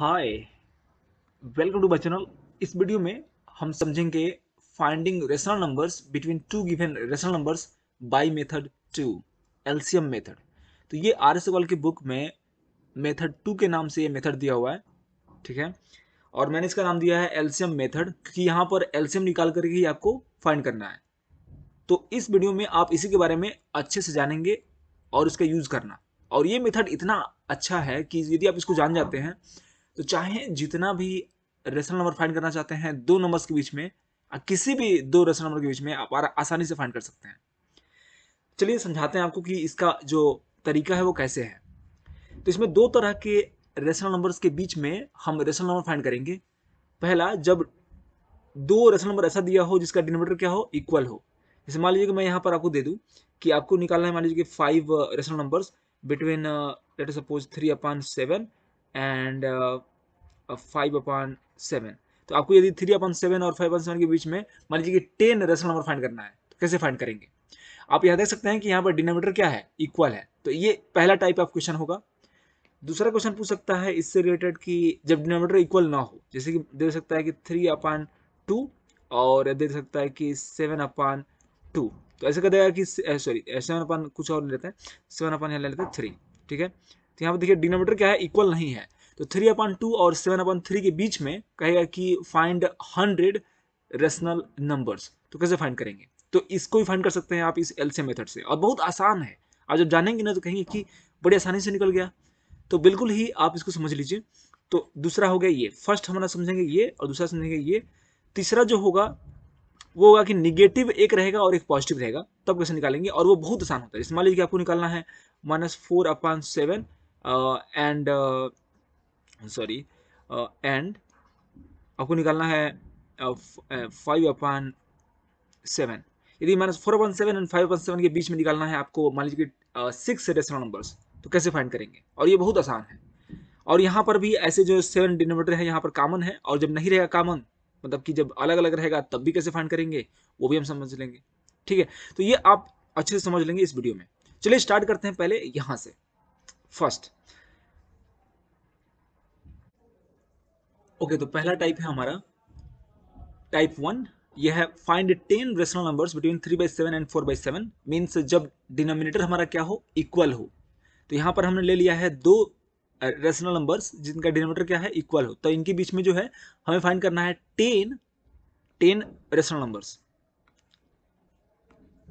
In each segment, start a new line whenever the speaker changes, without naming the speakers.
Hi welcome to my channel इस video में हम समझेंगे finding rational numbers between two given rational numbers by method two LCM method तो ये R S की बुक में मेथड टू के नाम से ये मेथड दिया हुआ है ठीक है और मैंने इसका नाम दिया है एलसीएम मेथड क्योंकि यहाँ पर एलसीएम निकाल करके ही आपको फाइंड करना है तो इस वीडियो में आप इसी के बारे में अच्छे से जानेंगे और इसका यूज़ करना और ये मेथड इतना अच्छा है कि यदि आप इसको जान जाते हैं तो चाहे जितना भी रेशनल नंबर फाइंड करना चाहते हैं दो नंबर्स के बीच में किसी भी दो रेशनल नंबर के बीच में आप आसानी से फाइंड कर सकते हैं चलिए समझाते हैं आपको कि इसका जो तरीका है वो कैसे है तो इसमें दो तरह के रेशनल नंबर्स के बीच में हम रेशनल नंबर फाइंड करेंगे पहला जब दो रेशनल नंबर ऐसा दिया हो जिसका डिनोमेटर क्या हो इक्वल हो जैसे मान लीजिए कि मैं यहाँ पर आपको दे दूँ कि आपको निकालना है मान लीजिए कि five rational numbers between let suppose three upon seven and five upon seven तो आपको यदि थ्री अपॉन सेवन और फाइव अपॉन सेवन के बीच में मान लीजिए कि टेन रेशनल नंबर फाइंड करना है तो कैसे फाइंड करेंगे आप यहाँ देख सकते हैं कि यहाँ पर डिनोमीटर क्या है इक्वल है तो ये पहला टाइप ऑफ क्वेश्चन होगा दूसरा क्वेश्चन पूछ सकता है इससे रिलेटेड कि जब डिनोमीटर इक्वल ना हो जैसे कि दे सकता है कि थ्री अपान टू और दे सकता है कि सेवन अपान टू तो ऐसे कर देगा कि सॉरी सेवन अपान कुछ और लेते हैं सेवन अपान यहाँ ले लेते हैं थ्री ठीक है तो यहाँ पर देखिए डिनोमीटर क्या है इक्वल नहीं है तो थ्री अपॉन टू और सेवन अपॉन थ्री के बीच में कहेगा कि फाइंड हंड्रेड रेशनल नंबर्स तो कैसे फाइंड करेंगे तो इसको भी फाइंड कर सकते हैं आप इस से मेथड से और बहुत आसान है आप जब जानेंगे ना तो कहेंगे कि बड़ी आसानी से निकल गया तो बिल्कुल ही आप इसको समझ लीजिए तो दूसरा हो गया ये फर्स्ट हमारा समझेंगे ये और दूसरा समझेंगे ये तीसरा जो होगा वो होगा कि निगेटिव एक रहेगा और एक पॉजिटिव रहेगा तब कैसे निकालेंगे और वो बहुत आसान होता है इस मान लीजिए आपको निकालना है minus four upon seven and sorry and uh, आपको निकालना है फाइव अपन सेवन यदि minus four upon seven and five upon seven के बीच में निकालना है आपको मान लीजिए कि सिक्स रेशनल नंबर्स तो कैसे फाइंड करेंगे और ये बहुत आसान है और यहाँ पर भी ऐसे जो सेवन डिनोमीटर है यहाँ पर कॉमन है और जब नहीं रहेगा कॉमन मतलब कि जब अलग अलग रहेगा तब भी कैसे फाइंड करेंगे वो भी हम समझ लेंगे ठीक है तो ये आप अच्छे से समझ लेंगे इस वीडियो में चलिए स्टार्ट करते हैं पहले यहाँ से फर्स्ट ओके तो पहला टाइप है हमारा टाइप वन यह है find ten rational numbers between three by seven and four by seven means जब डिनोमिनेटर हमारा क्या हो इक्वल हो तो यहाँ पर हमने ले लिया है दो रेशनल नंबर्स जिनका डिनोमिनेटर क्या है इक्वल हो तो इनके बीच में जो है हमें फाइंड करना है टेन टेन रेशनल नंबर्स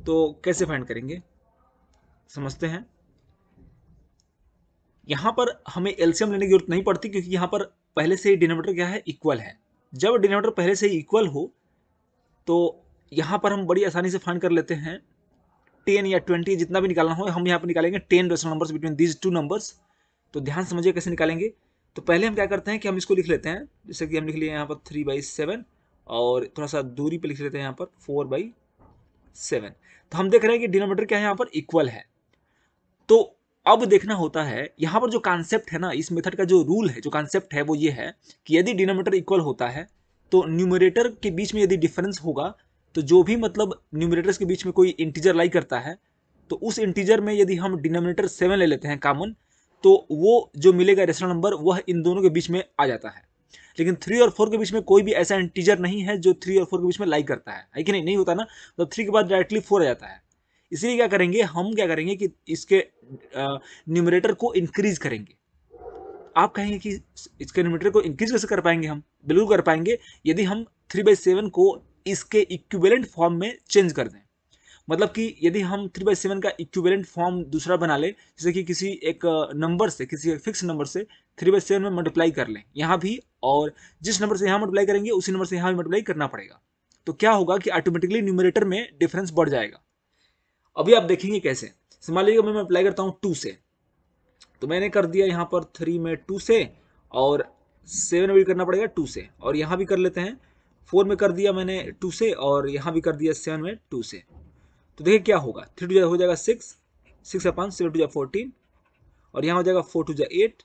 तो कैसे फाइंड करेंगे समझते हैं यहाँ पर हमें एल्सियम लेने की जरूरत नहीं पड़ती क्योंकि यहाँ पर पहले से ही डिनोमीटर क्या है इक्वल है जब डिनोमीटर पहले से ही इक्वल हो तो यहाँ पर हम बड़ी आसानी से फाइंड कर लेते हैं टेन या ट्वेंटी जितना भी निकालना हो हम यहाँ पर निकालेंगे ten rational numbers between these two numbers तो ध्यान समझिए कैसे निकालेंगे तो पहले हम क्या करते हैं कि हम इसको लिख लेते हैं जैसे कि हम लिख लिए यहाँ पर थ्री बाई सेवन और थोड़ा सा दूरी पे लिख लेते हैं यहाँ पर फोर बाई सेवन तो हम देख रहे हैं कि डिनोमीटर क्या है यहाँ पर इक्वल है तो अब देखना होता है यहाँ पर जो कॉन्सेप्ट है ना इस मेथड का जो रूल है जो कॉन्सेप्ट है वो ये है कि यदि डिनोमीटर इक्वल होता है तो न्यूमरेटर के बीच में यदि डिफरेंस होगा तो जो भी मतलब न्यूमरेटर्स के बीच में कोई इंटीजर लाई करता है तो उस इंटीजर में यदि हम डिनोमिनेटर सेवन ले लेते हैं कॉमन तो वो जो मिलेगा रेशनल नंबर वह इन दोनों के बीच में आ जाता है लेकिन थ्री और फोर के बीच में कोई भी ऐसा इंटीजर नहीं है जो थ्री और फोर के बीच में लाई करता है है कि नहीं नहीं होता ना तो थ्री के बाद डायरेक्टली फोर आ जाता है इसलिए क्या करेंगे हम क्या करेंगे कि इसके न्यूमरेटर को इंक्रीज करेंगे आप कहेंगे कि इसके न्यूमरेटर को इंक्रीज कैसे कर पाएंगे हम बिल्कुल कर पाएंगे यदि हम थ्री बाई सेवन को इसके इक्विवेलेंट फॉर्म में चेंज कर दें मतलब कि यदि हम थ्री बाई सेवन का इक्विवेलेंट फॉर्म दूसरा बना लें जैसे कि किसी एक नंबर से किसी एक फिक्स नंबर से थ्री बाई सेवन में मल्टीप्लाई कर लें यहाँ भी और जिस नंबर से यहाँ मल्टीप्लाई करेंगे उसी नंबर से यहाँ भी मल्टीप्लाई करना पड़ेगा तो क्या होगा कि ऑटोमेटिकली न्यूमरेटर में डिफरेंस बढ़ जाएगा अभी आप देखेंगे कैसे मान लीजिए मैं अप्लाई करता हूँ टू से तो मैंने कर दिया यहाँ पर थ्री में टू से और सेवन में भी करना पड़ेगा टू से और यहाँ भी कर लेते हैं फोर में कर दिया मैंने टू से और यहाँ भी कर दिया सेवन में टू से तो देखिए क्या होगा थ्री टू जा हो जाएगा six six upon seven two जा फोर्टीन और यहाँ हो जाएगा फोर टू जा एट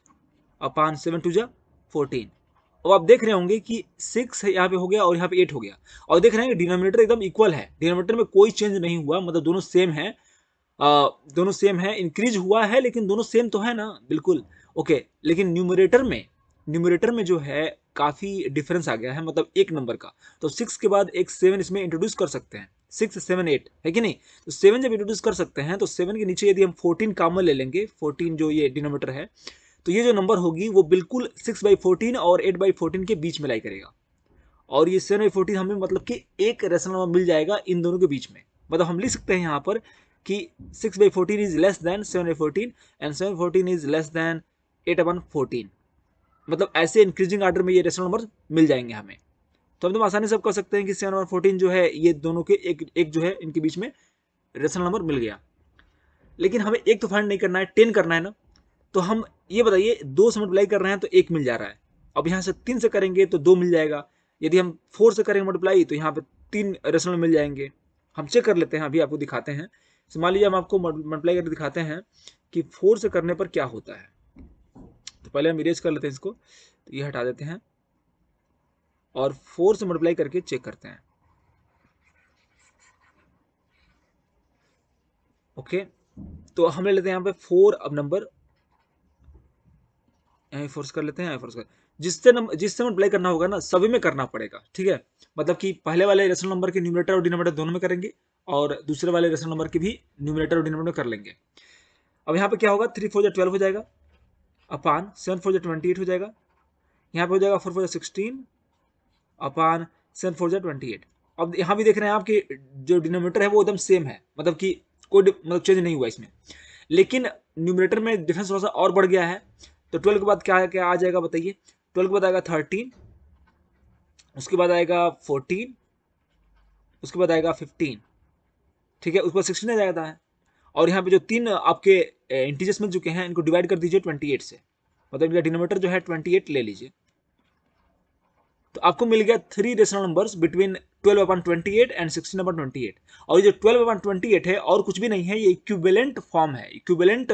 अपान सेवन टू जा फोर्टीन अब आप देख रहे होंगे कि सिक्स यहाँ पे हो गया और यहाँ पे एट हो गया और देख रहे हैं कि डिनोमिनेटर एकदम इक्वल है डिनोमिनेटर में कोई चेंज नहीं हुआ मतलब दोनों सेम है आ, दोनों सेम है इंक्रीज हुआ है लेकिन दोनों सेम तो है ना बिल्कुल ओके लेकिन न्यूमरेटर में न्यूमरेटर में जो है काफ़ी डिफरेंस आ गया है मतलब एक नंबर का तो सिक्स के बाद एक सेवन इसमें इंट्रोड्यूस कर सकते हैं सिक्स सेवन एट है कि नहीं तो सेवन जब इंट्रोड्यूस कर सकते हैं तो सेवन के नीचे यदि हम फोर्टीन कामन ले लेंगे फोर्टीन जो ये डिनोमीटर है तो ये जो नंबर होगी वो बिल्कुल सिक्स बाई फोर्टीन और एट बाई फोर्टीन के बीच में लाई करेगा और ये सेवन बाई फोर्टीन हमें मतलब कि एक रेशनल नंबर मिल जाएगा इन दोनों के बीच में मतलब हम लिख सकते हैं यहाँ पर कि six by fourteen is less than seven by fourteen and seven fourteen is less than eight upon fourteen मतलब ऐसे इंक्रीजिंग आर्डर में ये रेशनल नंबर मिल जाएंगे हमें तो हम तो आसानी से कर सकते हैं कि सेवन और फोर्टीन जो है ये दोनों के एक एक जो है इनके बीच में रेशनल नंबर मिल गया लेकिन हमें एक तो फाइंड नहीं करना है टेन करना है ना तो हम ये बताइए दो से मल्टीप्लाई कर रहे हैं तो एक मिल जा रहा है अब यहाँ से तीन से करेंगे तो दो मिल जाएगा यदि हम फोर से करेंगे मल्टीप्लाई तो यहाँ पे तीन रेशनल मिल जाएंगे हम चेक कर लेते हैं अभी आपको दिखाते हैं मान लीजिए हम आपको मल्टीप्लाई करके दिखाते हैं कि फोर से करने पर क्या होता है तो पहले हम इरेज कर लेते हैं इसको तो ये हटा देते हैं और फोर से मल्टीप्लाई करके चेक करते हैं ओके तो हम ले लेते हैं यहाँ पे फोर अब नंबर यहाँ फोर्स कर लेते हैं यहाँ फोर्स कर जिससे नंबर जिससे अप्लाई करना होगा ना सभी में करना पड़ेगा ठीक है मतलब कि पहले वाले रेशनल नंबर के न्यूमिनेटर और डिनोमिनेटर दोनों में करेंगे और दूसरे वाले रेशनल नंबर के भी न्यूमिनेटर और डिनोमिनेटर में कर लेंगे अब यहाँ पे क्या होगा थ्री फोर जो ट्वेल्व हो जाएगा अपान सेवन फोर जो ट्वेंटी एट हो जाएगा यहाँ पे हो जाएगा फोर फोर जो सिक्सटीन अपान सेवन फोर जो ट्वेंटी एट अब यहाँ भी देख रहे हैं आप कि जो डिनोमिनेटर है वो एकदम सेम है मतलब कि कोई मतलब चेंज नहीं हुआ इसमें लेकिन न्यूमिनेटर में डिफरेंस थोड़ा सा और बढ़ गया है तो ट्वेल्व के बाद क्या क्या आ जाएगा बताइए ट्वेल्व के बाद आएगा थर्टीन उसके बाद आएगा फोर्टीन उसके बाद आएगा फिफ्टीन ठीक है उसके बाद सिक्सटीन आ जाता है और यहाँ पे जो तीन आपके इंटीजर्स मिल चुके हैं इनको डिवाइड कर दीजिए ट्वेंटी एट से मतलब इनका डिनोमीटर जो है ट्वेंटी एट ले लीजिए तो आपको मिल गया three rational numbers between twelve upon twenty eight and sixteen upon twenty eight और ये जो ट्वेल्व अपन ट्वेंटी एट है और कुछ भी नहीं है ये इक्विवेलेंट फॉर्म है इक्विवेलेंट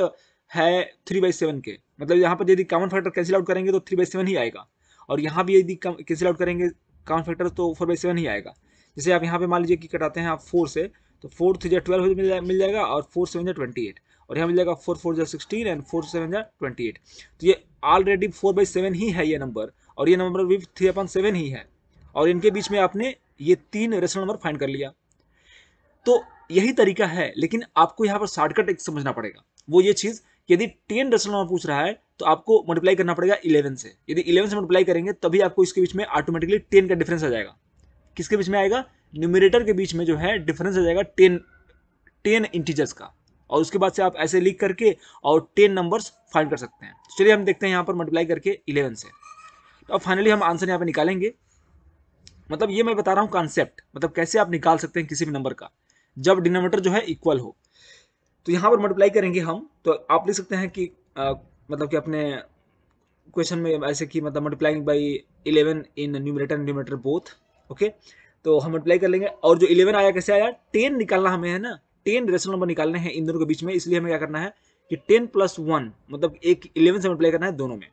है थ्री बाई सेवन के मतलब यहाँ पर यदि कॉमन फैक्टर कैंसिल आउट करेंगे तो थ्री बाई सेवन ही आएगा और यहाँ भी यदि कैंसिल आउट करेंगे कॉमन फैक्टर तो फोर बाई सेवन ही आएगा जैसे आप यहाँ पे मान लीजिए कि कटाते हैं आप फोर से तो फोर थ्री जै ट्वेल्व मिल मिल जाएगा और फोर सेवन जै ट्वेंटी एट और यहाँ मिल जाएगा फोर फोर जै सिक्सटीन एंड फोर सेवन जै ट्वेंटी एट तो ये ऑलरेडी फोर बाई सेवन ही है ये नंबर और ये नंबर भी थ्री अपन सेवन ही है और इनके बीच में आपने ये तीन रेशनल नंबर फाइंड कर लिया तो यही तरीका है लेकिन आपको यहाँ पर शॉर्टकट एक समझना पड़ेगा वो ये चीज़ यदि टेन डेसिमल में पूछ रहा है तो आपको मल्टीप्लाई करना पड़ेगा इलेवन से यदि इलेवन से मल्टीप्लाई करेंगे तभी आपको इसके बीच में ऑटोमेटिकली टेन का डिफरेंस आ जाएगा किसके बीच में आएगा न्यूमिनेटर के बीच में जो है डिफरेंस आ जाएगा टेन टेन इंटीजर्स का और उसके बाद से आप ऐसे लिख करके और टेन नंबर्स फाइंड कर सकते हैं तो चलिए हम देखते हैं यहाँ पर मल्टीप्लाई करके इलेवन से तो अब फाइनली हम आंसर यहाँ पर निकालेंगे मतलब ये मैं बता रहा हूँ कॉन्सेप्ट मतलब कैसे आप निकाल सकते हैं किसी भी नंबर का जब डिनोमीटर जो है इक्वल हो तो यहाँ पर मल्टीप्लाई करेंगे हम तो आप लिख सकते हैं कि आ, मतलब कि अपने क्वेश्चन में ऐसे कि मतलब multiplying by eleven in numerator numerator both okay तो हम मल्टीप्लाई कर लेंगे और जो इलेवन आया कैसे आया टेन निकालना हमें है ना टेन रेशनल नंबर निकालने हैं इन दोनों के बीच में इसलिए हमें क्या करना है कि टेन प्लस वन मतलब एक इलेवन से मल्टीप्लाई करना है दोनों में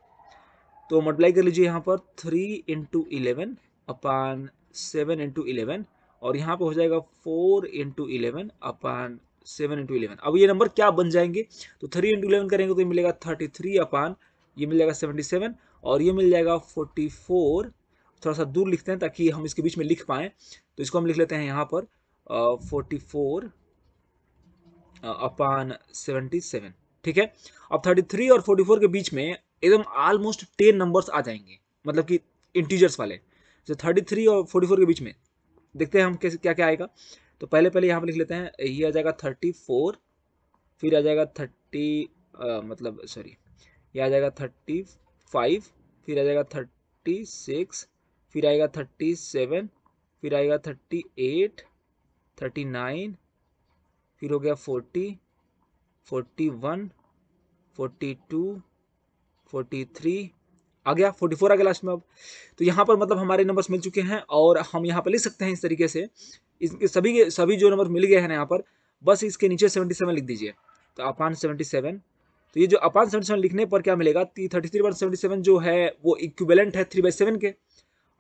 तो मल्टीप्लाई कर लीजिए यहाँ पर three into eleven upon seven into eleven और यहाँ पर हो जाएगा four into eleven upon seven into eleven अब ये नंबर क्या बन जाएंगे तो थ्री इंटू इलेवन करेंगे तो ये मिलेगा थर्टी थ्री अपान ये मिल जाएगा सेवेंटी सेवन और ये मिल जाएगा फोर्टी फोर थोड़ा सा दूर लिखते हैं ताकि हम इसके बीच में लिख पाएँ तो इसको हम लिख लेते हैं यहाँ पर forty four upon seventy seven ठीक है अब थर्टी थ्री और फोर्टी फोर के बीच में एकदम ऑलमोस्ट टेन नंबर्स आ जाएंगे मतलब कि इंटीजर्स वाले जो थर्टी थ्री और फोर्टी फोर के बीच में देखते हैं हम कैसे क्या क्या आएगा तो पहले पहले यहाँ पर लिख लेते हैं ये आ जाएगा थर्टी फोर फिर आ जाएगा थर्टी मतलब सॉरी ये आ जाएगा थर्टी फाइव फिर आ जाएगा थर्टी सिक्स फिर आएगा थर्टी सेवन फिर आएगा थर्टी एट थर्टी नाइन फिर हो गया forty forty one forty two forty three आ गया फोर्टी फोर आ गया लास्ट में अब तो यहाँ पर मतलब हमारे नंबर्स मिल चुके हैं और हम यहाँ पर लिख सकते हैं इस तरीके से इसके सभी के सभी जो नंबर मिल गए हैं यहाँ पर बस इसके नीचे सेवेंटी सेवन लिख दीजिए तो अपान सेवेंटी सेवन तो ये जो अपान सेवेंटी सेवन लिखने पर क्या मिलेगा थर्टी थ्री सेवेंटी सेवन जो है वो इक्विवेलेंट है थ्री बाई सेवन के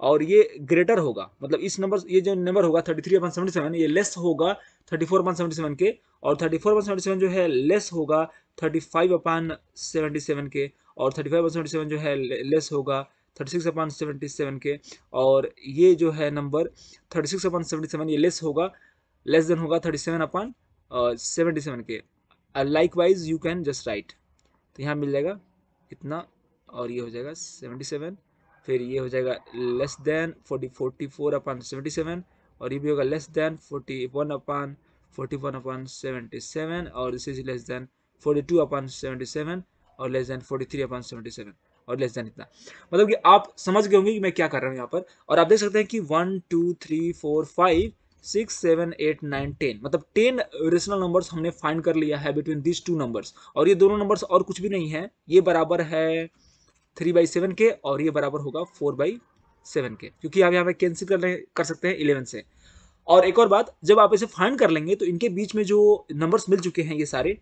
और ये ग्रेटर होगा मतलब इस नंबर ये जो नंबर होगा thirty three upon seventy seven ये लेस होगा thirty four upon seventy seven के और thirty four upon seventy seven जो है लेस होगा thirty five upon seventy seven के और thirty five upon seventy seven जो है लेस होगा thirty six upon seventy seven के और ये जो है number thirty six upon seventy seven ये लेस होगा लेस देन होगा thirty seven upon seventy seven के likewise you can just write तो यहाँ मिल जाएगा इतना और ये हो जाएगा सेवेंटी सेवन फिर ये हो जाएगा less than forty forty four upon seventy seven और ये भी होगा less than forty one upon forty one upon seventy seven और this is less than forty two upon seventy seven और less than forty three upon seventy seven और less than इतना मतलब कि आप समझ गए होंगे कि मैं क्या कर रहा हूँ यहाँ पर और आप देख सकते हैं कि one two three four five six seven eight nine ten मतलब टेन रेशनल नंबर्स हमने फाइंड कर लिया है बिटवीन दिस टू नंबर्स और ये दोनों नंबर्स और कुछ भी नहीं है ये बराबर है थ्री बाई सेवन के और ये बराबर होगा फोर बाई सेवन के क्योंकि आप यहाँ पे कैंसिल कर कर सकते हैं इलेवन से और एक और बात जब आप इसे फाइंड कर लेंगे तो इनके बीच में जो नंबर्स मिल चुके हैं ये सारे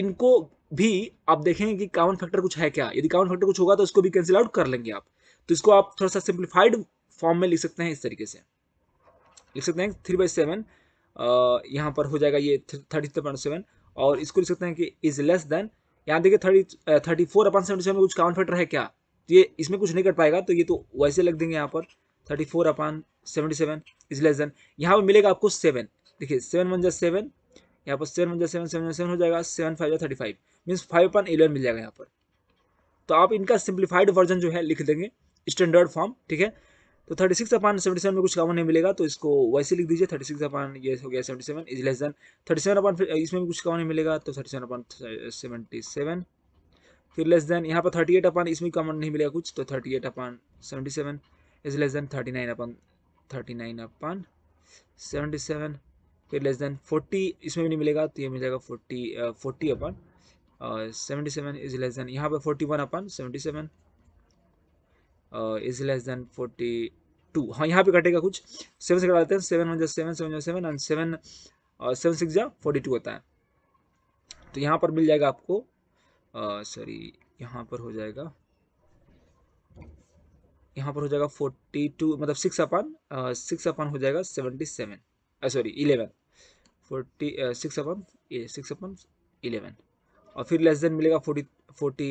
इनको भी आप देखेंगे कि कॉमन फैक्टर कुछ है क्या यदि कॉमन फैक्टर कुछ होगा तो इसको भी कैंसिल आउट कर लेंगे आप तो इसको आप थोड़ा सा सिंप्लीफाइड फॉर्म में लिख सकते हैं इस तरीके से लिख सकते हैं थ्री बाई सेवन यहाँ पर हो जाएगा ये थर्टी थ्री पॉइंट सेवन और इसको लिख सकते हैं कि इज लेस देन यहाँ देखिए thirty thirty four upon seventy seven में कुछ कॉमन फैक्टर है क्या तो ये इसमें कुछ नहीं कर पाएगा तो ये तो वैसे लग देंगे यहाँ पर thirty four upon seventy seven is less than यहाँ पर मिलेगा आपको सेवन देखिए सेवन वन जै सेवन यहाँ पर सेवन जो सेवन सेवन सेवन हो जाएगा सेवन फाइव या thirty five means five upon eleven मिल जाएगा यहाँ पर तो आप इनका सिंप्लीफाइड वर्जन जो है लिख देंगे स्टैंडर्ड फॉर्म ठीक है तो thirty six upon seventy seven में कुछ कॉमन नहीं मिलेगा तो इसको वैसे लिख दीजिए थर्टी सिक्स अपान ये हो गया seventy seven is less than thirty seven upon इसमें भी कुछ कॉमन नहीं मिलेगा तो thirty seven upon seventy seven फिर लेस देन यहाँ पर थर्टी एट अपान इसमें कॉमन नहीं मिलेगा कुछ तो thirty eight upon seventy seven is less than thirty nine upon thirty nine upon seventy seven फिर लेस देन फोर्टी इसमें भी नहीं मिलेगा तो ये मिल जाएगा forty forty upon seventy seven is less than यहाँ पर forty one upon seventy seven is less than forty two हाँ यहाँ पे कटेगा कुछ सेवन से कटाते हैं सेवन वन जो सेवन सेवन जो seven and seven seven six जा फोर्टी टू होता है तो यहाँ पर मिल जाएगा आपको सॉरी uh, यहाँ पर हो जाएगा यहाँ पर हो जाएगा फोर्टी टू मतलब सिक्स अपन सिक्स अपन हो जाएगा seventy seven sorry eleven forty six upon six upon eleven और फिर लेस देन मिलेगा forty forty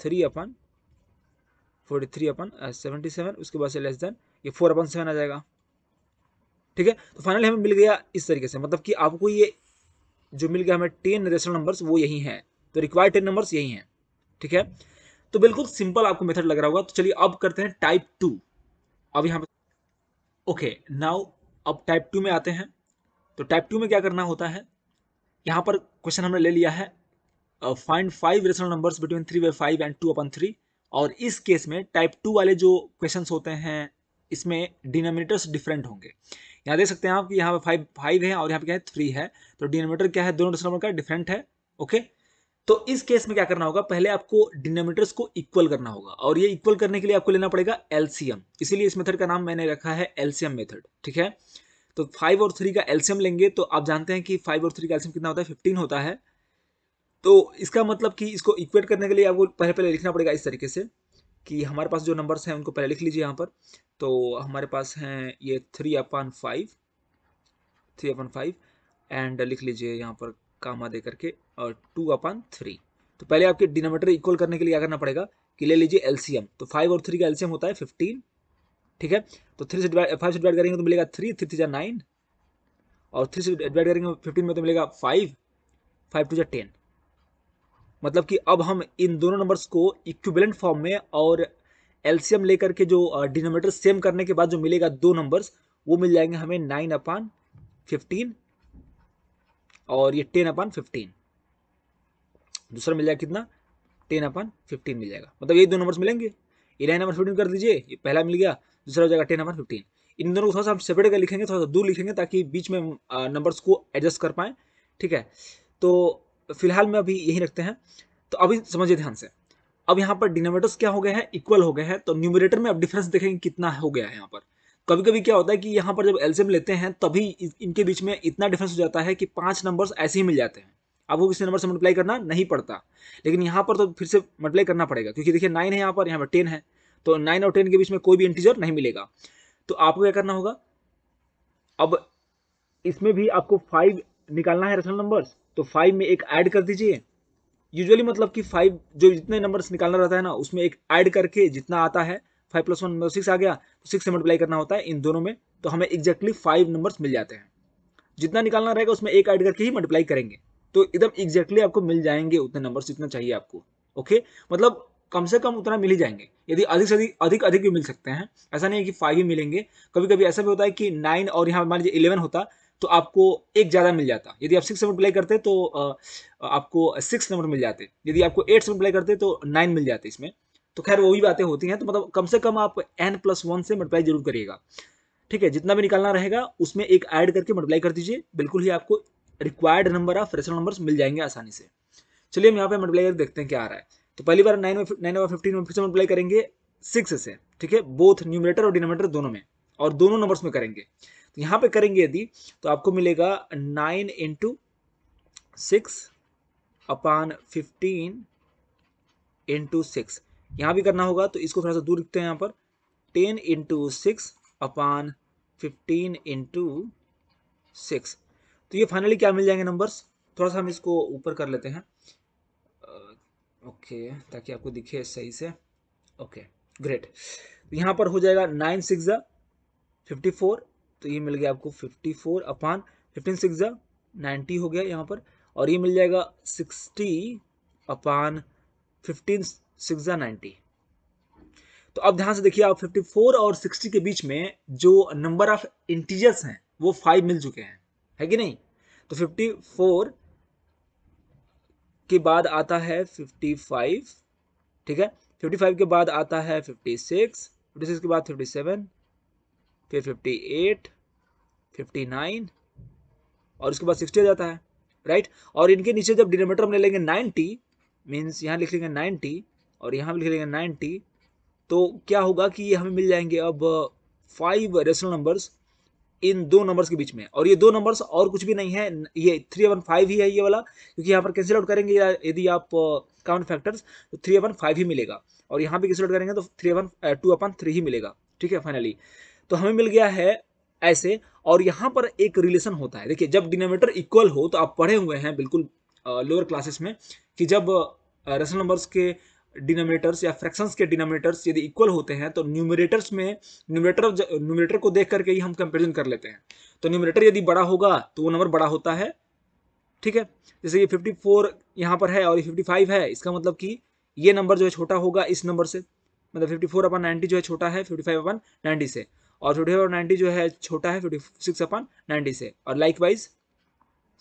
three upon forty three upon seventy seven उसके बाद से लेस देन ये फोर अपन सेवन आ जाएगा ठीक है तो फाइनली हमें मिल गया इस तरीके से मतलब कि आपको ये जो मिल गया हमें टेन रेशनल नंबर्स वो यही हैं तो रिक्वायर्ड टेन नंबर्स यही हैं ठीक है तो बिल्कुल सिंपल आपको मेथड लग रहा होगा तो चलिए अब करते हैं टाइप टू अब यहाँ पर ओके नाउ अब टाइप टू में आते हैं तो टाइप टू में क्या करना होता है यहाँ पर क्वेश्चन हमने ले लिया है find five rational numbers between three by five and two upon three और इस केस में टाइप टू वाले जो क्वेश्चन होते हैं इसमें डिनोमिनेटर्स डिफरेंट होंगे यहाँ देख सकते हैं आप कि यहाँ पर फाइव फाइव है और यहाँ पे क्या है थ्री है तो डिनोमिनेटर क्या है दोनों रेशनल नंबर का डिफरेंट है ओके okay? तो इस केस में क्या करना होगा पहले आपको डिनोमीटर्स को इक्वल करना होगा और ये इक्वल करने के लिए आपको लेना पड़ेगा एलसीएम इसीलिए इस मेथड का नाम मैंने रखा है एलसीएम मेथड ठीक है तो फाइव और थ्री का एल्सियम लेंगे तो आप जानते हैं कि फाइव और थ्री का एल्सियम कितना होता है फिफ्टीन होता है तो इसका मतलब कि इसको इक्वेट करने के लिए आपको पहले पहले लिखना पड़ेगा इस तरीके से कि हमारे पास जो नंबर्स हैं उनको पहले लिख लीजिए यहाँ पर तो हमारे पास हैं ये three upon five three upon five and लिख लीजिए यहाँ पर कामा दे करके और टू अपॉन थ्री तो पहले आपके डिनोमीटर इक्वल करने के लिए क्या करना पड़ेगा कि ले लीजिए एलसीएम तो फाइव और थ्री का एलसीएम होता है फिफ्टीन ठीक है तो थ्री से डिवाइड फाइव से डिवाइड करेंगे तो मिलेगा थ्री थ्री थ्री नाइन और थ्री से डिवाइड करेंगे फिफ्टीन में तो मिलेगा फाइव फाइव टू जै टेन मतलब कि अब हम इन दोनों नंबर्स को इक्विवेलेंट फॉर्म में और एलसीएम लेकर के जो डिनोमीटर सेम करने के बाद जो मिलेगा दो नंबर्स वो मिल जाएंगे हमें नाइन अपान फिफ्टीन और ये टेन अपन फिफ्टीन दूसरा मिल जाएगा कितना टेन अपन फिफ्टीन मिल जाएगा मतलब ये दो नंबर्स मिलेंगे ये नाइन अपन फिफ्टीन कर दीजिए ये पहला मिल गया दूसरा हो जाएगा टेन अपन फिफ्टीन इन दोनों को थोड़ा सा हम सेपरेट कर लिखेंगे थोड़ा सा दूर लिखेंगे ताकि बीच में नंबर्स को एडजस्ट कर पाएँ ठीक है तो फिलहाल में अभी यही रखते हैं तो अभी समझिए ध्यान से अब यहाँ पर डिनोमेटर्स क्या हो गए हैं इक्वल हो गए हैं तो न्यूमिनेटर में अब डिफरेंस देखेंगे कितना हो गया है यहाँ पर कभी कभी क्या होता है कि यहाँ पर जब एल्सियम लेते हैं तभी इनके बीच में इतना डिफरेंस हो जाता है कि पाँच नंबर्स ऐसे ही मिल जाते हैं आपको किसी नंबर से मल्टीप्लाई करना नहीं पड़ता लेकिन यहाँ पर तो फिर से मल्टीप्लाई करना पड़ेगा क्योंकि देखिए नाइन है यहाँ पर यहाँ पर टेन है तो नाइन और टेन के बीच में कोई भी इंटीजर नहीं मिलेगा तो आपको क्या करना होगा अब इसमें भी आपको फाइव निकालना है रेशनल नंबर्स तो फाइव में एक ऐड कर दीजिए यूजुअली मतलब कि फाइव जो जितने नंबर्स निकालना रहता है ना उसमें एक ऐड करके जितना आता है फाइव प्लस वन मतलब सिक्स आ गया तो सिक्स से मल्टीप्लाई करना होता है इन दोनों में तो हमें एक्जैक्टली फाइव नंबर्स मिल जाते हैं जितना निकालना रहेगा उसमें एक ऐड करके ही मल्टीप्लाई करेंगे तो एकदम एक्जैक्टली आपको मिल जाएंगे उतने नंबर जितना चाहिए आपको ओके मतलब कम से कम उतना मिल ही जाएंगे यदि अधिक से अधिक अधिक अधिक भी मिल सकते हैं ऐसा नहीं है कि फाइव ही मिलेंगे कभी कभी ऐसा भी होता है कि नाइन और यहाँ मान लीजिए इलेवन होता तो आपको एक ज़्यादा मिल जाता यदि आप सिक्स मल्टीप्लाई करते तो आपको सिक्स नंबर मिल जाते यदि आपको एट्स मल्टीप्लाई करते तो नाइन मिल जाते इसमें तो खैर वही बातें होती हैं तो मतलब कम से कम आप एन प्लस वन से मल्टीप्लाई जरूर करिएगा ठीक है जितना भी निकालना रहेगा उसमें एक ऐड करके मल्टीप्लाई कर दीजिए बिल्कुल ही आपको required number of rational numbers मिल जाएंगे आसानी से चलिए हम यहाँ पे मल्टीप्लाई करके देखते हैं क्या आ रहा है तो पहली बार नाइन नाइन ओवर फिफ्टीन में फिर से मल्टीप्लाई करेंगे सिक्स से ठीक है बोथ न्यूमिनेटर और डिनोमेटर दोनों में और दोनों नंबर्स में करेंगे तो यहाँ पे करेंगे यदि तो आपको मिलेगा nine into six upon fifteen into six यहाँ भी करना होगा तो इसको थोड़ा सा दूर लिखते हैं यहाँ पर ten into six upon fifteen into six तो ये फाइनली क्या मिल जाएंगे नंबर्स थोड़ा सा हम इसको ऊपर कर लेते हैं ओके ताकि आपको दिखे सही से ओके ग्रेट तो यहाँ पर हो जाएगा नाइन सिक्स ज़ा फिफ्टी फोर तो ये मिल गया आपको fifty four upon fifteen six ज़ा नाइन्टी हो गया यहाँ पर और ये मिल जाएगा सिक्सटी अपान फिफ्टीन सिक्स तो अब ध्यान से देखिए आप 54 और 60 के बीच में जो नंबर ऑफ इंटीजर्स हैं वो फाइव मिल चुके हैं है कि नहीं तो 54 के बाद आता है 55 ठीक है 55 के बाद आता है 56 56 के बाद 57 फिर 58 59 और उसके बाद 60 आ जाता है राइट और इनके नीचे जब डिनोमीटर हम ले लेंगे 90 मीन्स यहाँ लिख लेंगे और यहाँ पर लिख लेंगे नाइन्टी तो क्या होगा कि ये हमें मिल जाएंगे अब फाइव रेशनल नंबर्स इन दो नंबर्स के बीच में और ये दो नंबर्स और कुछ भी नहीं है ये थ्री वन फाइव ही है ये वाला क्योंकि यहाँ पर कैंसिल आउट करेंगे यदि आप काउंट uh, फैक्टर्स तो थ्री वन फाइव ही मिलेगा और यहाँ पर कैंसिल आउट करेंगे तो three one two upon three ही मिलेगा ठीक है फाइनली तो हमें मिल गया है ऐसे और यहाँ पर एक रिलेशन होता है देखिए जब डिनोमीटर इक्वल हो तो आप पढ़े हुए हैं बिल्कुल लोअर uh, क्लासेस में कि जब रेशनल uh, नंबर्स के डिनोमेटर्स या फ्रैक्शंस के डिनोमेटर्स यदि इक्वल होते हैं तो न्यूमरेटर्स में न्यूमरेटर न्यूमरेटर को देख करके ही हम कंपेरिजन कर लेते हैं तो न्यूमरेटर यदि बड़ा होगा तो वो नंबर बड़ा होता है ठीक है जैसे ये 54 फोर यहाँ पर है और ये 55 है इसका मतलब कि ये नंबर जो है छोटा होगा इस नंबर से मतलब 54 फोर अपन नाइन्टी जो है छोटा है 55 फाइव अपन नाइन्टी से और फिफ्टी फाइव नाइन्टी जो है छोटा है 56 सिक्स अपन नाइन्टी से और लाइक वाइज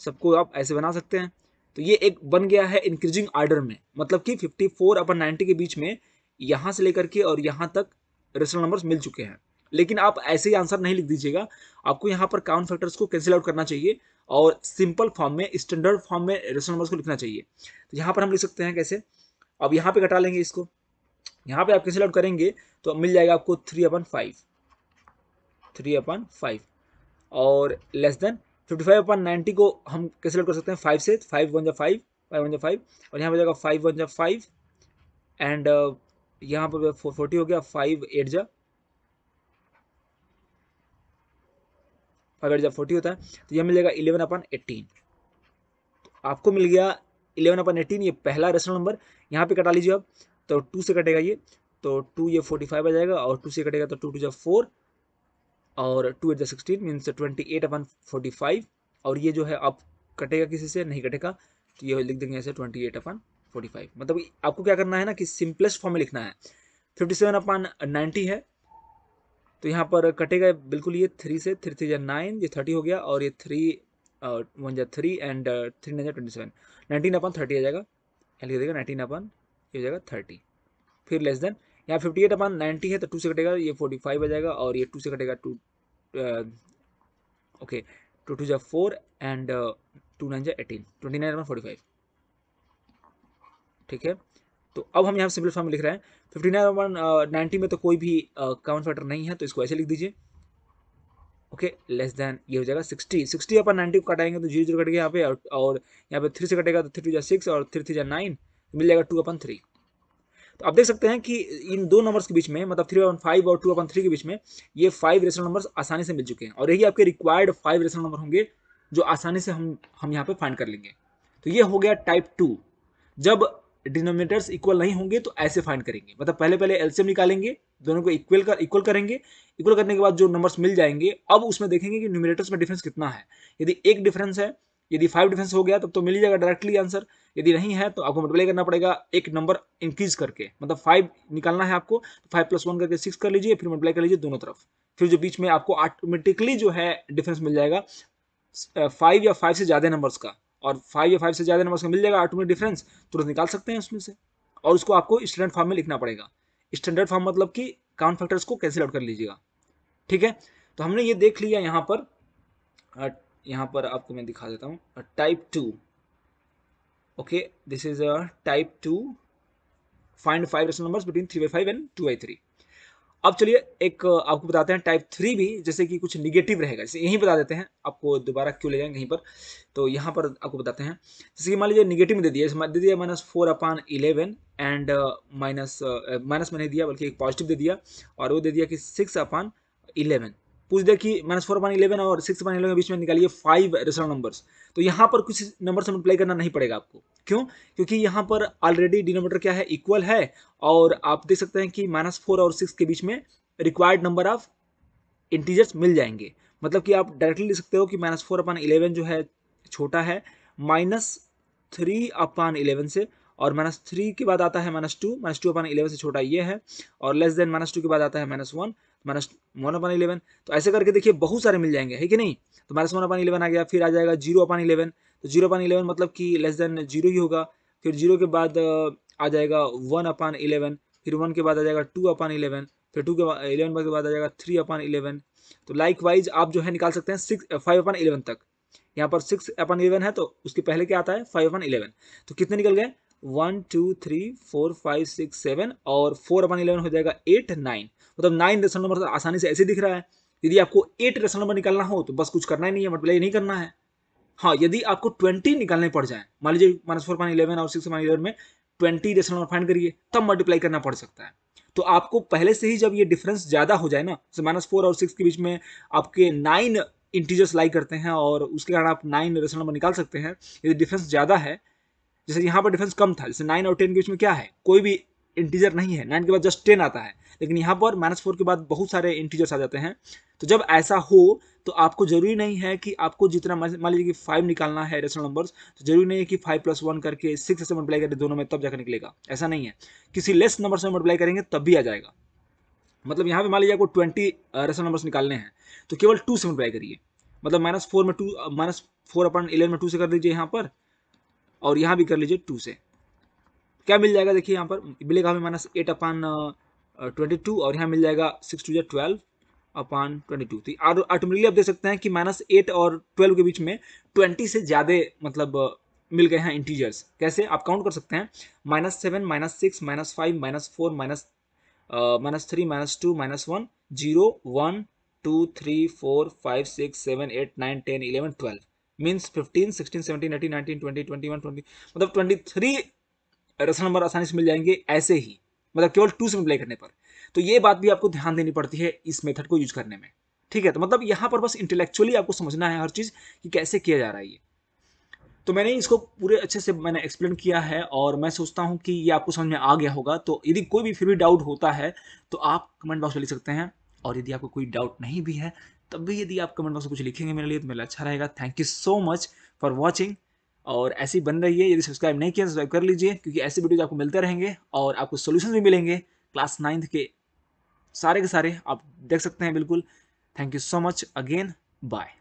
सबको आप ऐसे बना सकते हैं तो ये एक बन गया है इंक्रीजिंग आर्डर में मतलब कि 54 अपन 90 के बीच में यहाँ से लेकर के और यहाँ तक रेशनल नंबर्स मिल चुके हैं लेकिन आप ऐसे ही आंसर नहीं लिख दीजिएगा आपको यहाँ पर काउंट फैक्टर्स को कैंसिल आउट करना चाहिए और सिंपल फॉर्म में स्टैंडर्ड फॉर्म में रेशनल नंबर्स को लिखना चाहिए तो यहाँ पर हम लिख सकते हैं कैसे अब यहाँ पर घटा लेंगे इसको यहाँ पर आप कैंसिल आउट करेंगे तो मिल जाएगा आपको three upon five three upon five और less than fifty five upon ninety को हम कैलकुलेट कर सकते हैं फाइव से फाइव वन जो फाइव फाइव वन जो फाइव और यहाँ पर जाएगा फाइव वन जा फाइव एंड यहाँ पर फोर्टी हो गया फाइव एट जा फाइव एट जा फोर्टी होता है तो यह मिलेगा इलेवन अपन एट्टीन तो आपको मिल गया इलेवन अपन एट्टीन ये पहला रेशनल नंबर यहाँ पे कटा लीजिए आप तो टू से कटेगा ये तो टू ये फोर्टी फाइव आ जाएगा और टू से कटेगा तो टू टू जा फोर और two eight sixteen means twenty eight upon forty five और ये जो है आप कटेगा किसी से नहीं कटेगा तो ये लिख देंगे ऐसे twenty eight upon forty five मतलब आपको क्या करना है ना कि सिंपलेस्ट फॉर्म में लिखना है फिफ्टी सेवन अपन नाइन्टी है तो यहाँ पर कटेगा बिल्कुल ये थ्री से थ्री थ्री या नाइन ये थर्टी हो गया और ये थ्री वन जै थ्री एंड थ्री नाइन या twenty seven nineteen upon thirty आ जाएगा लिख देगा नाइनटीन अपन ये हो जाएगा थर्टी फिर लेस देन यहाँ फिफ्टी एट अपन नाइन्टी है तो टू से कटेगा ये फोर्टी फाइव आ जाएगा और ये टू से कटेगा two uh, okay two 2 four and and uh, 2 9 18 29 forty five ठीक है तो अब हम यहाँ सिंपल फॉर्म लिख रहे हैं फिफ्टी नाइन वन नाइन्टी में तो कोई भी कॉमन uh, फैक्टर नहीं है तो इसको ऐसे लिख दीजिए ओके लेस देन ये हो जाएगा सिक्सटी सिक्सटी अपन नाइन्टी को कटाएंगे तो जीरो जीरो कट गया यहाँ पे और, और यहाँ पे थ्री से कटेगा तो थ्री टू जै सिक्स और थ्री थ्री जो नाइन मिल जाएगा टू अपन थ्री तो आप देख सकते हैं कि इन दो नंबर्स के बीच में मतलब थ्री अपन फाइव और टू अपन थ्री के बीच में ये फाइव रेशनल नंबर्स आसानी से मिल चुके हैं और यही आपके रिक्वायर्ड फाइव रेशनल नंबर होंगे जो आसानी से हम हम यहाँ पे फाइंड कर लेंगे तो ये हो गया टाइप टू जब डिनोमिनेटर्स इक्वल नहीं होंगे तो ऐसे फाइंड करेंगे मतलब पहले पहले एल्सियम निकालेंगे दोनों को इक्वल कर इक्वल करेंगे इक्वल करने के बाद जो नंबर्स मिल जाएंगे अब उसमें देखेंगे कि न्यूमिनेटर्स में डिफरेंस कितना है यदि एक डिफरेंस है यदि फाइव डिफेंस हो गया तब तो मिल जाएगा डायरेक्टली आंसर यदि नहीं है तो आपको मल्टीप्लाई करना पड़ेगा एक नंबर इंक्रीज करके मतलब फाइव निकालना है आपको तो फाइव प्लस वन करके सिक्स कर लीजिए फिर मल्टीप्लाई कर लीजिए दोनों तरफ फिर जो बीच में आपको ऑटोमेटिकली जो है डिफरेंस मिल जाएगा फाइव या फाइव से ज़्यादा नंबर्स का और फाइव या फाइव से ज़्यादा नंबर्स का मिल जाएगा ऑटोमेटिक डिफरेंस तुरंत निकाल सकते हैं उसमें से और उसको आपको स्टैंडर्ड फॉर्म में लिखना पड़ेगा स्टैंडर्ड फॉर्म मतलब कि काउंट फैक्टर्स को कैंसिल आउट कर लीजिएगा ठीक है तो हमने ये देख लिया यहाँ पर यहाँ पर आपको मैं दिखा देता हूँ type two okay this is a type two find five rational numbers between three by five and two by three अब चलिए एक uh, आपको बताते हैं टाइप थ्री भी जैसे कि कुछ निगेटिव रहेगा जैसे यहीं बता देते हैं आपको दोबारा क्यों ले जाएंगे यहीं पर तो यहाँ पर आपको बताते हैं जैसे कि मान लीजिए निगेटिव में दे दिया दे दिया minus four upon eleven and minus minus मैंने दिया बल्कि एक पॉजिटिव दे दिया और वो दे दिया कि सिक्स अपान इलेवन पूछ दे कि माइनस फोर अपन इलेवन और सिक्स अपन इलेवन के बीच में निकालिए फाइव रेशनल नंबर्स तो यहाँ पर कुछ नंबर से मल्टीप्लाई करना नहीं पड़ेगा आपको क्यों क्योंकि यहाँ पर ऑलरेडी डिनोमीटर क्या है इक्वल है और आप देख सकते हैं कि माइनस फोर और सिक्स के बीच में रिक्वायर्ड नंबर ऑफ इंटीजर्स मिल जाएंगे मतलब कि आप डायरेक्टली लिख सकते हो कि माइनस फोर अपन इलेवन जो है छोटा है माइनस थ्री अपान इलेवन से और माइनस थ्री के बाद आता है minus two minus two upon eleven से छोटा ये है और लेस देन माइनस टू के बाद आता है minus one minus one upon eleven तो ऐसे करके देखिए बहुत सारे मिल जाएंगे है कि नहीं तो माइनस वन अपन इलेवन आ गया फिर आ जाएगा जीरो अपान इलेवन तो जीरो अपन इलेवन मतलब कि लेस देन जीरो ही होगा फिर जीरो के बाद आ जाएगा वन अपन इलेवन फिर वन के बाद आ जाएगा टू अपान इलेवन फिर टू के बाद इलेवन के बाद आ जाएगा थ्री अपान इलेवन तो लाइक वाइज आप जो है निकाल सकते हैं सिक्स फाइव अपान इलेवन तक यहाँ पर सिक्स अपन इलेवन है तो उसके पहले क्या आता है फाइव अपन इलेवन तो कितने निकल गए one two three four five six seven और फोर अपन इलेवन हो जाएगा एट नाइन मतलब नाइन रेशन नंबर तो आसानी से ऐसे दिख रहा है यदि आपको एट रेशनल नंबर निकालना हो तो बस कुछ करना ही नहीं है मल्टीप्लाई नहीं करना है हाँ यदि आपको ट्वेंटी निकालने पड़ जाए मान लीजिए माइनस फोर पॉइंट इलेवन और सिक्स पॉइंट इलेवन में ट्वेंटी रेशनल नंबर फाइंड करिए तब मल्टीप्लाई करना पड़ सकता है तो आपको पहले से ही जब ये डिफरेंस ज़्यादा हो जाए ना जैसे माइनस फोर और सिक्स के बीच में आपके नाइन इंटीजर्स लाई करते हैं और उसके कारण आप नाइन रेशन नंबर निकाल सकते हैं यदि डिफरेंस ज़्यादा है जैसे यहाँ पर डिफरेंस कम था जैसे नाइन और टेन के बीच में क्या है कोई भी इंटीजर नहीं है नाइन के बाद जस्ट टेन आता है लेकिन यहाँ पर माइनस फोर के बाद बहुत सारे इंटीजर्स आ जाते हैं तो जब ऐसा हो तो आपको जरूरी नहीं है कि आपको जितना मान लीजिए कि फाइव निकालना है रेशनल नंबर्स तो जरूरी नहीं है कि फाइव प्लस वन करके सिक्स से मल्टीप्लाई करें दोनों में तब जाकर निकलेगा ऐसा नहीं है किसी लेस नंबर से मल्टीप्लाई करेंगे तब भी आ जाएगा मतलब यहाँ पे मान लीजिए आपको ट्वेंटी रेशनल नंबर्स निकालने हैं तो केवल टू से मल्टीप्लाई करिए मतलब माइनस फोर में two minus four upon eleven में टू से कर दीजिए यहाँ पर और यहाँ भी कर लीजिए टू से क्या मिल जाएगा देखिए यहाँ पर मिलेगा हमें minus eight upon twenty two और यहाँ मिल जाएगा सिक्स टू जै ट्वेल्व अपान ट्वेंटी टू तो ऑटोमेटिकली आप देख सकते हैं कि माइनस एट और ट्वेल्व के बीच में ट्वेंटी से ज़्यादा मतलब uh, मिल गए हैं इंटीजर्स कैसे आप काउंट कर सकते हैं minus seven minus six minus five minus four minus minus three minus two minus one zero one two three four five six seven eight nine ten eleven twelve means sixteen seventeen eighteen nineteen twenty twenty one twenty मतलब three rational number आसानी से मिल जाएंगे ऐसे ही मतलब केवल to से multiply करने पर तो ये बात भी आपको ध्यान देनी पड़ती है इस मेथड को यूज करने में ठीक है तो मतलब यहाँ पर बस इंटेलेक्चुअली आपको समझना है हर चीज़ कि कैसे किया जा रहा है ये तो मैंने इसको पूरे अच्छे से मैंने एक्सप्लेन किया है और मैं सोचता हूँ कि ये आपको समझ में आ गया होगा तो यदि कोई भी फिर भी डाउट होता है तो आप कमेंट बॉक्स में लिख सकते हैं और यदि आपको कोई डाउट नहीं भी है तब भी यदि आप कमेंट बॉक्स में कुछ लिखेंगे मेरे लिए तो मेरा अच्छा रहेगा thank you so much for watching और ऐसी बन रही है यदि सब्सक्राइब नहीं किया सब्सक्राइब तो कर लीजिए क्योंकि ऐसे वीडियोज आपको मिलते रहेंगे और आपको सोल्यूशन भी मिलेंगे क्लास नाइन्थ के सारे के सारे आप देख सकते हैं बिल्कुल thank you so much again bye